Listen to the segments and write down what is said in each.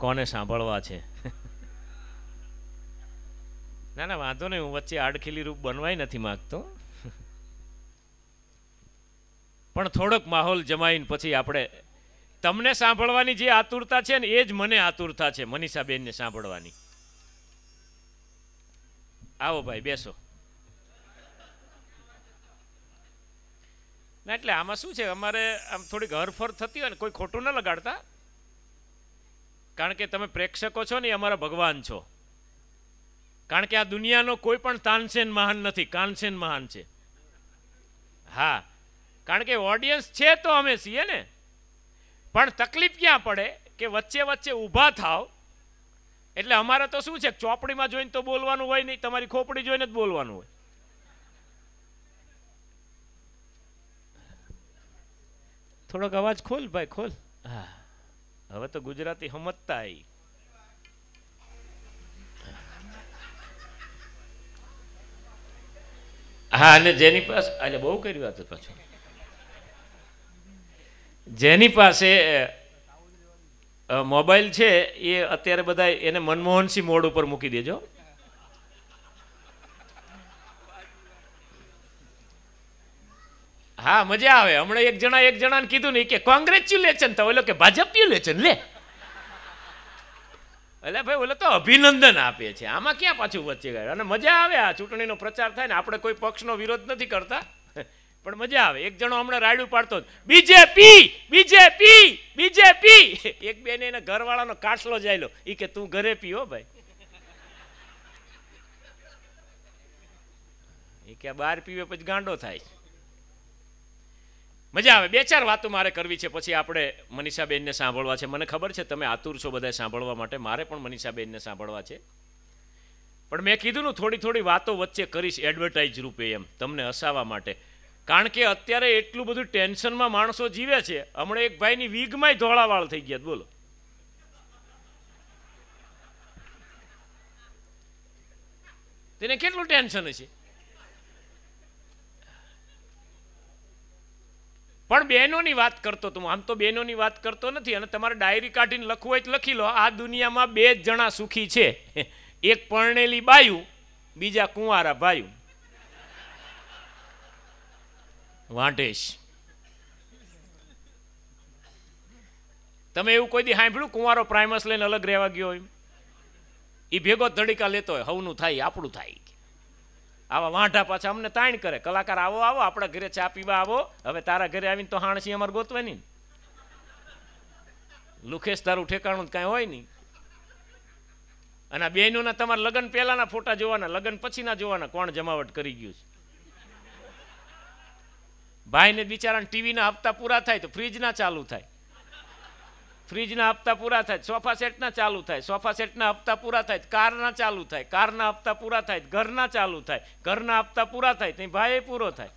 કોને સાંભળવા છે ના ના વાંધો નહીં હું વચ્ચે આડખીલી રૂપ બનવાય નથી માગતો પણ થોડોક માહોલ જમાઈને પછી આપણે તમને સાંભળવાની જે આતુરતા છે ને એ જ મને આતુરતા છે મનીષાબેનને સાંભળવાની આવો ભાઈ બેસો ના એટલે આમાં શું છે અમારે આમ થોડીક હરફર થતી હોય ને કોઈ ખોટું ન લગાડતા કારણ કે તમે પ્રેક્ષકો છો ને અમારા ભગવાન છો કારણ કે આ દુનિયાનો કોઈ પણ તાનસેન મહાન નથી કાનસેન મહાન છે હા કારણ કે ઓડિયન્સ છે તો અમે છીએ ને પણ તકલીફ ક્યાં પડે કે વચ્ચે વચ્ચે ઊભા થાવ એટલે અમારે તો શું છે ચોપડીમાં જોઈને તો બોલવાનું હોય નહીં તમારી ખોપડી જોઈને જ બોલવાનું હોય થોડોક અવાજ ખોલ ભાઈ ખોલ હા હવે તો ગુજરાતી સમજતા આવી હા અને જેની પાસે એટલે બહુ કર્યું હતું પાછું જેની પાસે મોબાઈલ છે એ અત્યારે બધા એને મનમોહનસિંહ મોડ ઉપર મૂકી દેજો હા મજા આવે હમણાં એક જણા એક જણાને કીધું ને કે કોંગ્રેચ્યુલેશન તો ઓલો કે ભાજપ્યુલેશન લે એટલે ભાઈ ઓલો તો અભિનંદન આપે છે આમાં ક્યાં પાછું વચ્ચે ગયા અને મજા આવે આ ચૂંટણીનો પ્રચાર થાય ને આપણે કોઈ પક્ષનો વિરોધ નથી કરતા પણ મજા આવે એક જણો હમણાં રાયડું પાડતો બીજેપી બીજેપી બીજેપી એક બેને એના ઘરવાળાનો જાય લો એ કે તું ઘરે પીઓ ભાઈ એ કે બહાર પીવે પછી ગાંડો થાય મજા આવે બે ચાર વાતો મારે કરવી છે પછી આપણે મનીષાબેનને સાંભળવા છે મને ખબર છે તમે આતુર છો બધા સાંભળવા માટે મારે પણ મનીષાબેનને સાંભળવા છે પણ મેં કીધું ને થોડી થોડી વાતો વચ્ચે કરીશ એડવર્ટાઇઝ રૂપે એમ તમને હસાવા માટે કારણ કે અત્યારે એટલું બધું ટેન્શનમાં માણસો જીવે છે હમણાં એક ભાઈની વીગમાંય ધોળાવાળ થઈ ગયા બોલો તેને કેટલું ટેન્શન હશે પણ બહેનોની વાત કરતો તો હું આમ તો બહેનોની વાત કરતો નથી અને તમારે ડાયરી કાઢીને લખવું હોય તો લખી લો આ દુનિયામાં બે જ જણા સુખી છે એક પરણેલી બાયું બીજા કુંવારા ભાયું વાંટેશ તમે એવું કોઈ દી સાંભળ્યું કુંવારો પ્રાઇમસ લઈને અલગ રહેવા ગયો હોય એ ભેગો ધડીકા લેતો હોય હવનું થાય આપણું થાય આવા વાંઢા પાછા અમને તાણ કરે કલાકાર આવો આવો આપણા ઘરે ચા પીવા આવો હવે તારા ઘરે આવીને તો હાણસી અમારે ગોતવાની લુખેશ તારું ઠેકાણું કાંઈ હોય નહીં અને આ બહેનોના તમારા લગ્ન પહેલાના ફોટા જોવાના લગ્ન પછીના જોવાના કોણ જમાવટ કરી ગયું છે ભાઈને બિચારાને ટીવીના હપ્તા પૂરા થાય તો ફ્રીજ ના ચાલુ થાય ફ્રીજના હપ્તા પૂરા થાય સોફા સેટના ચાલુ થાય સોફા સેટના હપ્તા પૂરા થાય કારના ચાલુ થાય કારના હપ્તા પૂરા થાય ઘરના ચાલુ થાય ઘરના હપ્તા પૂરા થાય ત્યાં ભાઈ પૂરો થાય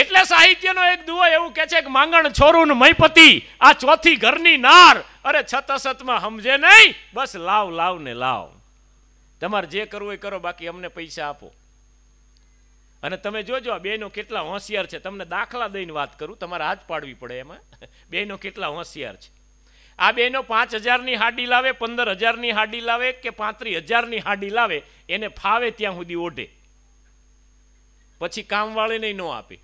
એટલે સાહિત્યનો એક દુઓ એવું કે છે કે માંગણ છોરું મયપતિ આ ચોથી ઘરની નાર અરે છત સતમાં સમજે નહીં બસ લાવ લાવ ને લાવ તમારે જે કરવું એ કરો બાકી અમને પૈસા આપો અને તમે જોજો આ બેનો કેટલા હોશિયાર છે તમને દાખલા દઈને વાત કરું તમારે હાથ પાડવી પડે એમાં બેનો કેટલા હોશિયાર છે આ બેનો પાંચ હજારની હાડી લાવે પંદર હજારની હાડી લાવે કે પાંત્રીસ હજારની હાડી લાવે એને ફાવે ત્યાં સુધી ઓઢે પછી કામવાળીને ન આપે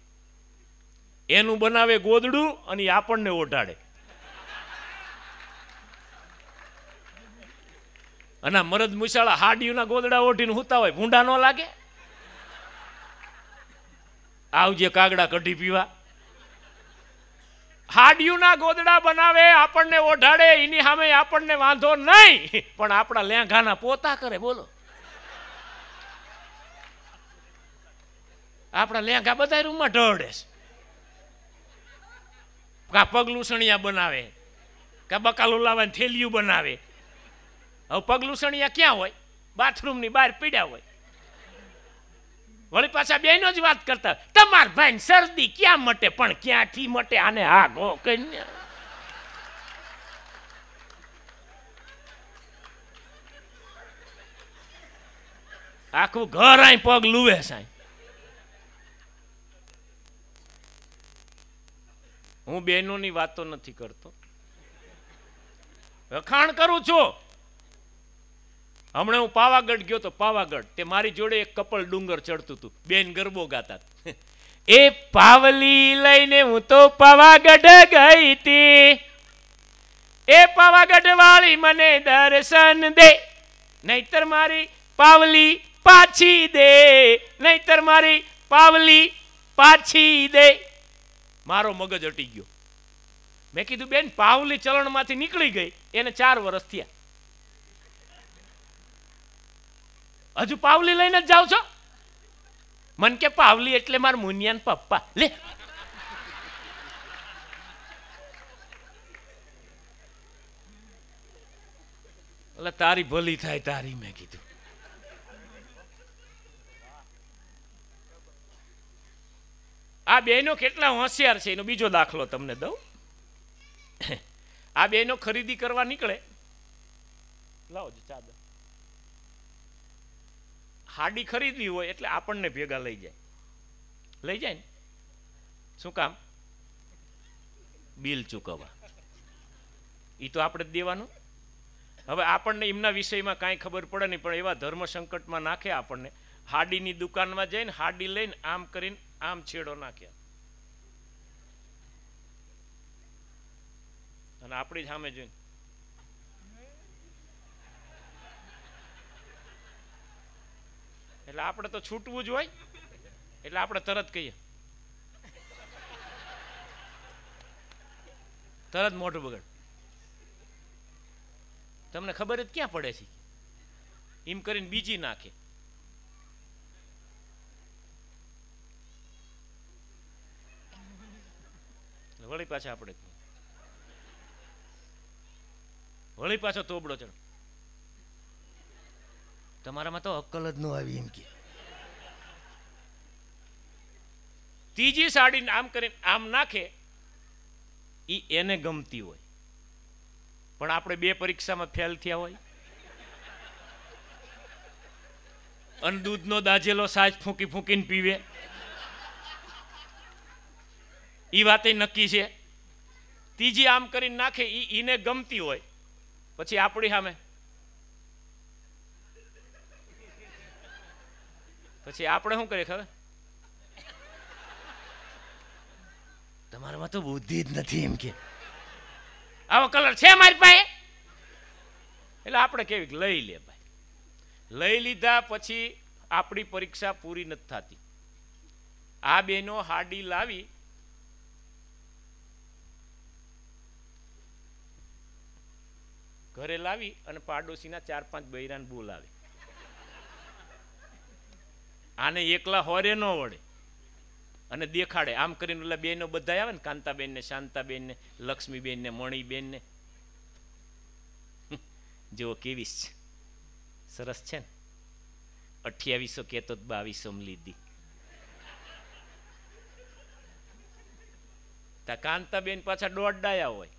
એનું બનાવે ગોદડું અને આપણને ઓઢાડે અને મરદ મુશાળા હાડીઓના ગોદડા ઓઢીને હુતા હોય ભૂંડા ન લાગે આવજે કાગડા કઢી પીવા હાડિયુંના ગોદડા બનાવે આપણને ઓઢાડે એની સામે આપણને વાંધો નહીં પણ આપણા લેંઘાના પોતા કરે બોલો આપણા લેંઘા બધા રૂમમાં ઢળે છે કા પગલુસણિયા બનાવે કા બકાલું લાવાને થેલિયું બનાવે હવે પગલુસણિયા ક્યાં હોય બાથરૂમની બહાર પીડ્યા હોય વળી પાછા બેનો જ વાત કરતા તમાર ભાઈ શરદી ક્યાં મટે પણ ક્યાંથી મટે આને હા ગો કન્યા આખું ઘર આય પગ લુવે સાઈ હું બહેનોની વાતો નથી કરતો વખાણ કરું છું હમણાં હું પાવાગઢ ગયો તો પાવાગઢ તે મારી જોડે એક કપલ ડુંગર ચડતું હતું બેન ગરબો ગાતા એ પાવલી લઈને હું તો પાવાગઢ ગઈ તી એ પાવાગઢ વાળી મને દર્શન દે નહીતર મારી પાવલી પાછી દે નહીતર મારી પાવલી પાછી દે મારો મગજ અટી ગયો મેં કીધું બેન પાવલી ચલણમાંથી નીકળી ગઈ એને ચાર વર્ષ થયા હજુ પાવલી લઈને જ જાવ છો મન કે પાવલી એટલે મારા મુનિયાન પપ્પા લે એટલે તારી ભલી થાય તારી મેં કીધું આ બેનો કેટલા હોશિયાર છે એનો બીજો દાખલો તમને દઉં આ બેનો ખરીદી કરવા નીકળે લાવો ચાદર હાડી ખરીદવી હોય એટલે આપણને ભેગા લઈ જાય લઈ જાય ને શું કામ બિલ ચૂકવવા એ તો આપણે દેવાનું હવે આપણને એમના વિષયમાં કાંઈ ખબર પડે નહીં પણ એવા ધર્મ સંકટમાં નાખે આપણને હાડીની દુકાનમાં જઈને હાડી લઈને આમ કરીને આમ છેડો નાખ્યા અને આપણી સામે જોઈને એટલે આપણે તો છૂટવું જ હોય એટલે આપણે તરત કહીએ તરત મોઢું બગડ તમને ખબર જ ક્યાં પડે છે એમ કરીને બીજી નાખે વળી પાછા આપણે વળી પાછો તોબડો ચડો તમારામાં તો અક્કલ જ ન આવી એમ કે ત્રીજી સાડી આમ કરીને આમ નાખે એ એને ગમતી હોય પણ આપણે બે પરીક્ષામાં ફેલ થયા હોય અને દૂધનો દાજેલો સાજ ફૂંકી ફૂંકીને પીવે એ વાતે નક્કી છે ત્રીજી આમ કરીને નાખે એ એને ગમતી હોય પછી આપણી સામે પછી આપણે શું કરીએ ખબર તમારામાં તો બુદ્ધિ જ નથી એમ કે આવો કલર છે મારી પાસે એટલે આપણે કેવી લઈ લે ભાઈ લઈ લીધા પછી આપણી પરીક્ષા પૂરી નથી થતી આ બેનો હાડી લાવી ઘરે લાવી અને પાડોશીના ચાર પાંચ બૈરાને બોલાવી આને એકલા હોરે ન વળે અને દેખાડે આમ કરીને એટલે બેનો બધા આવે ને કાંતાબેનને શાંતાબેનને લક્ષ્મીબેનને મણીબેનને જુઓ કેવીસ છે સરસ છે ને અઠ્યાવીસો કહેતો બાવીસો લીધી તા કાંતાબેન પાછા દોઢ ડાયા હોય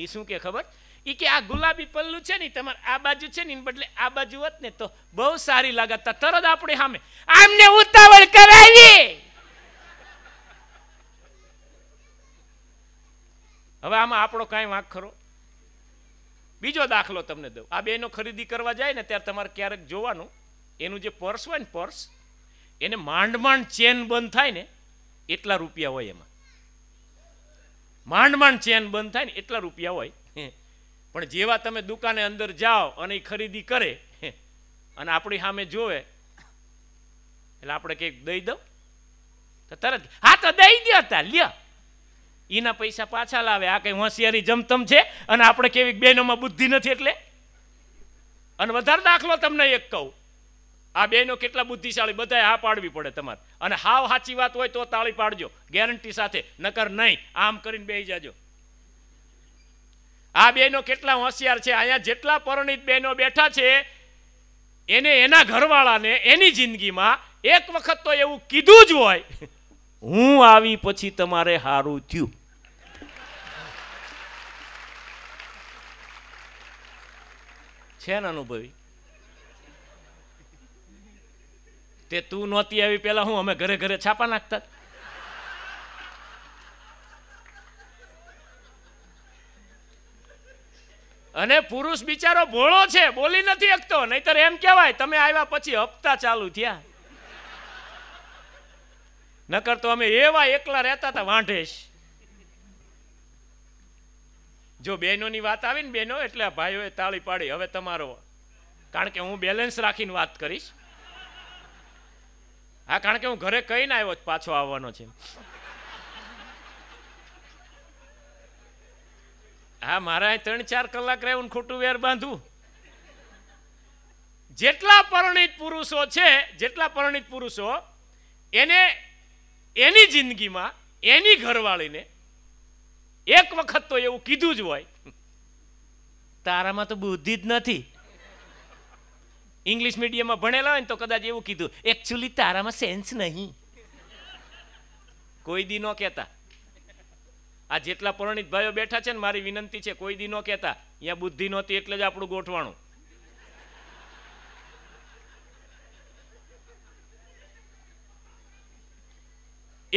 એ શું કે ખબર એ કે આ ગુલાબી પલ્લું છે ને તમારે આ બાજુ છે ને એને બદલે આ બાજુ હોત ને તો બહુ સારી લાગત તરત આપણે સામે આમને ઉતાવળ કરાવી હવે આમાં આપણો કાંઈ વાંક ખરો બીજો દાખલો તમને દઉં આ બેનો ખરીદી કરવા જાય ને ત્યારે તમારે ક્યારેક જોવાનું એનું જે પર્સ હોય ને પર્સ એને માંડ માંડ ચેન બંધ થાય ને એટલા રૂપિયા હોય એમાં માંડ માંડ ચેન બંધ થાય ને એટલા રૂપિયા હોય પણ જેવા તમે દુકાને અંદર જાઓ અને એ ખરીદી કરે અને આપણી સામે જોવે એટલે આપણે કંઈક દઈ દઉં તો તરત હા તો દઈ દો તા લ્યો એના પૈસા પાછા લાવે આ કંઈ હોશિયારી જમતમ છે અને આપણે કેવી બહેનોમાં બુદ્ધિ નથી એટલે અને વધારે દાખલો તમને એક કહું આ બેનો કેટલા બુદ્ધિશાળી બધાએ હા પાડવી પડે તમારે અને હાવ સાચી વાત હોય તો તાળી પાડજો ગેરંટી સાથે નકર નહીં આમ કરીને બેસી જાજો આ બેનો કેટલા હોશિયાર છે અહીંયા જેટલા પરણિત બહેનો બેઠા છે એને એના ઘરવાળાને એની જિંદગીમાં એક વખત તો એવું કીધું જ હોય હું આવી પછી તમારે સારું થયું છે ને અનુભવી તે તું નહોતી આવી પહેલાં હું અમે ઘરે ઘરે છાપા નાખતા અને પુરુષ બિચારો ભોળો છે બોલી નથી શકતો નહીતર એમ કહેવાય તમે આવ્યા પછી હપ્તા ચાલુ થયા નકર તો અમે એવા એકલા રહેતા હતા વાંઢેશ જો બહેનોની વાત આવી ને બહેનો એટલે ભાઈઓએ તાળી પાડી હવે તમારો કારણ કે હું બેલેન્સ રાખીને વાત કરીશ હા કારણ કે હું ઘરે કહીને આવ્યો પાછો આવવાનો છે હા મારા ત્રણ ચાર કલાક રહે ખોટું વેર બાંધવું જેટલા પરણિત પુરુષો છે જેટલા પરણિત પુરુષો એને એની જિંદગીમાં એની ઘરવાળીને એક વખત તો એવું કીધું જ હોય તારામાં તો બુદ્ધિ જ નથી ઇંગ્લિશ મીડિયમમાં ભણેલા હોય ને તો કદાચ એવું કીધું એકચ્યુઅલી તારામાં સેન્સ નહીં કોઈ દી ન કહેતા આ જેટલા પરણિત ભાઈઓ બેઠા છે ને મારી વિનંતી છે કોઈ દી ન કહેતા અહીંયા બુદ્ધિ નહોતી એટલે જ આપણું ગોઠવાણું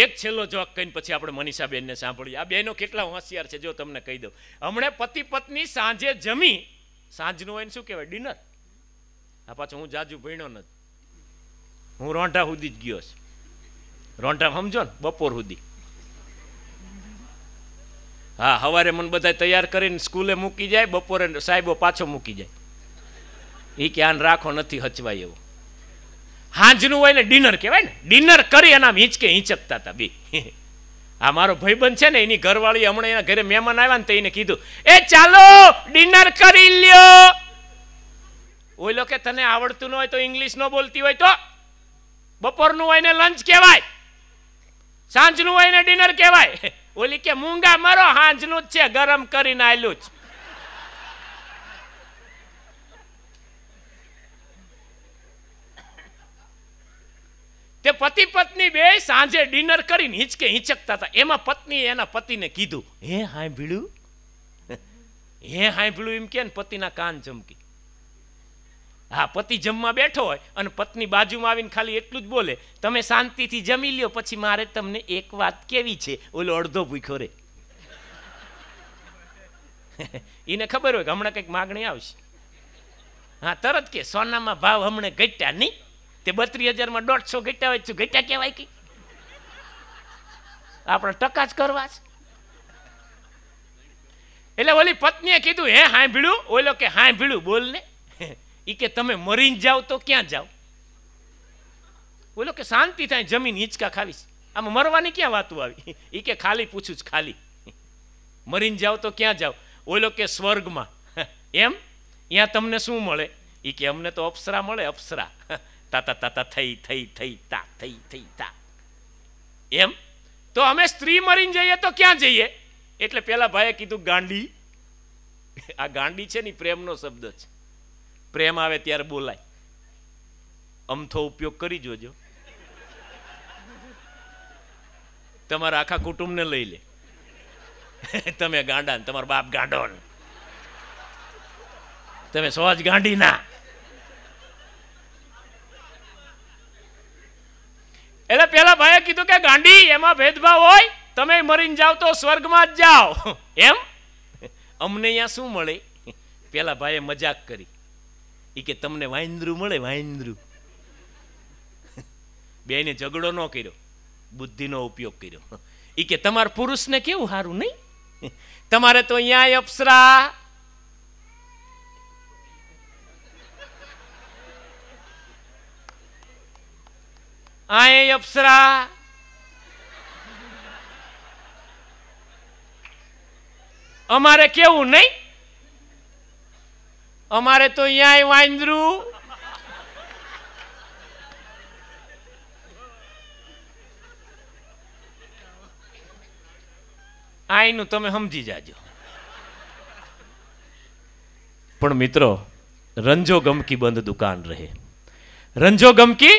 એક છેલ્લો જોક કહીને પછી આપણે મનીષાબેનને સાંભળીએ આ બેનો કેટલા હોશિયાર છે જો તમને કહી દઉં હમણાં પતિ પત્ની સાંજે જમી સાંજનું હોય ને શું કહેવાય ડિનર આ પાછો હું જાજુ ભણ્યો નથી હું રોંઢા સુધી જ ગયો છું રોંઢા સમજો ને બપોર સુધી હા સવારે મને બધા તૈયાર કરીને સ્કૂલે મૂકી જાય બપોરે સાહેબો પાછો મૂકી જાય એ કે રાખો નથી હચવાય એવું હાંજનું હોય ને ડિનર કહેવાય ને ડિનર કરી એના હિંચકે હિંચકતા હતા બી આ મારો ભાઈબંધ છે ને એની ઘરવાળી હમણાં એના ઘરે મહેમાન આવ્યા ને તો એને કીધું એ ચાલો ડિનર કરી લ્યો ઓઈલો કે તને આવડતું ન હોય તો ઇંગ્લિશ ન બોલતી હોય તો બપોરનું હોય ને લંચ કહેવાય સાંજનું હોય ને ડિનર કહેવાય ઓલી કે મૂંગા મરો હાંજનું જ છે ગરમ કરીને આલ્યું જ તે પતિ પત્ની બે સાંજે ડિનર કરીને હિંચકે હિંચકતા હતા એમાં પત્ની એના પતિને કીધું હે હાંભળ્યું હે હાંભળ્યું એમ કે પતિના કાન ચમકી હા પતિ જમવા બેઠો હોય અને પત્ની બાજુમાં આવીને ખાલી એટલું જ બોલે તમે શાંતિથી જમી લ્યો પછી મારે તમને એક વાત કેવી છે ઓલો અડધો ભૂખ્યો રે એને ખબર હોય કે હમણાં કંઈક માગણી આવશે હા તરત કે સોનામાં ભાવ હમણાં ઘટ્યા નહીં તે બત્રીસ હજારમાં દોઢસો ઘટ્યા હોય છું ઘટ્યા કહેવાય કે આપણે ટકા જ કરવા જ એટલે ઓલી પત્નીએ કીધું હે ભીડું ઓલો કે હાંભળ્યું બોલ ને એ કે તમે મરીને જાઓ તો ક્યાં જાઓ બોલો કે શાંતિ થાય જમીન હિંચકા ખાવીશ આમાં મરવાની ક્યાં વાતો આવી એ કે ખાલી પૂછું જ ખાલી મરીને જાઓ તો ક્યાં જાઓ ઓલો કે સ્વર્ગમાં એમ ત્યાં તમને શું મળે એ કે અમને તો અપ્સરા મળે અપ્સરા તાતા તાતા થઈ થઈ થઈ તા થઈ થઈ તા એમ તો અમે સ્ત્રી મરીને જઈએ તો ક્યાં જઈએ એટલે પેલા ભાઈએ કીધું ગાંડી આ ગાંડી છે ને પ્રેમનો શબ્દ છે પ્રેમ આવે ત્યારે બોલાય અમથો ઉપયોગ કરી જોજો તમારા આખા કુટુંબને લઈ લે તમે ગાંડા ને તમારો બાપ ગાંડો ને તમે સોજ ગાંડી ના એટલે પેલા ભાઈએ કીધું કે ગાંડી એમાં ભેદભાવ હોય તમે મરીને જાઓ તો સ્વર્ગમાં જ જાઓ એમ અમને અહીંયા શું મળે પેલા ભાઈએ મજાક કરી એ કે તમને વાંદરું મળે વાંદરું બેને ઝઘડો ન કર્યો બુદ્ધિનો ઉપયોગ કર્યો એ કે તમારા પુરુષને કેવું સારું નહીં તમારે તો અહીંયા અપ્સરા આય અપ્સરા અમારે કેવું નહીં અમારે તો અહીંયા વાંદરું આઈનું તમે સમજી જાજો પણ મિત્રો રંજો ગમકી બંધ દુકાન રહે રંજો ગમકી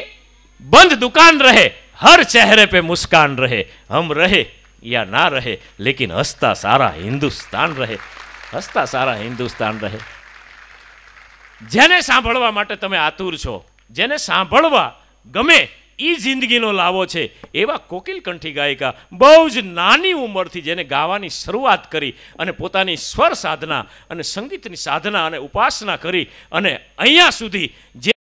બંધ દુકાન રહે હર ચહેરે પે મુસ્કાન રહે હમ રહે યા ના રહે लेकिन હસતા સારા હિન્દુસ્તાન રહે હસતા સારા હિન્દુસ્તાન રહે જેને સાંભળવા માટે તમે આતુર છો જેને સાંભળવા ગમે એ જિંદગીનો લાવો છે એવા કોકિલ કંઠી ગાયિકા બહુ જ નાની ઉંમરથી જેને ગાવાની શરૂઆત કરી અને પોતાની સ્વર સાધના અને સંગીતની સાધના અને ઉપાસના કરી અને અહીંયા સુધી જે